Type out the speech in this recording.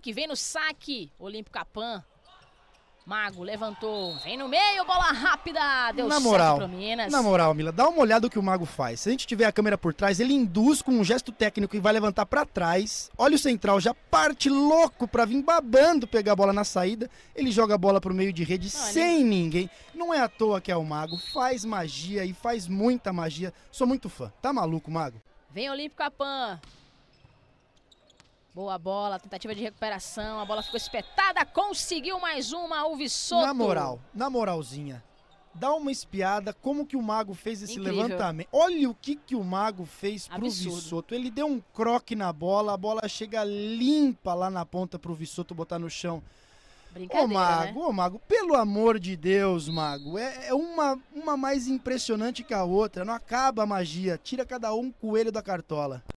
Henrique vem no saque. Olímpico Capan. Mago levantou, vem no meio, bola rápida, deu na moral, certo Minas. Na moral, Mila, dá uma olhada no que o Mago faz. Se a gente tiver a câmera por trás, ele induz com um gesto técnico e vai levantar para trás. Olha o central, já parte louco para vir babando pegar a bola na saída. Ele joga a bola pro meio de rede Não, sem ele... ninguém. Não é à toa que é o Mago, faz magia e faz muita magia. Sou muito fã. Tá maluco, Mago? Vem Olímpico Capan. Boa bola, tentativa de recuperação, a bola ficou espetada, conseguiu mais uma, o Vissoto. Na moral, na moralzinha, dá uma espiada como que o Mago fez esse Incrível. levantamento. Olha o que, que o Mago fez pro Absurdo. Ele deu um croque na bola, a bola chega limpa lá na ponta pro Vissoto botar no chão. Ô Mago, né? ô Mago, pelo amor de Deus, Mago, é, é, uma, uma mais impressionante que a outra, não acaba a magia, tira cada um coelho da cartola.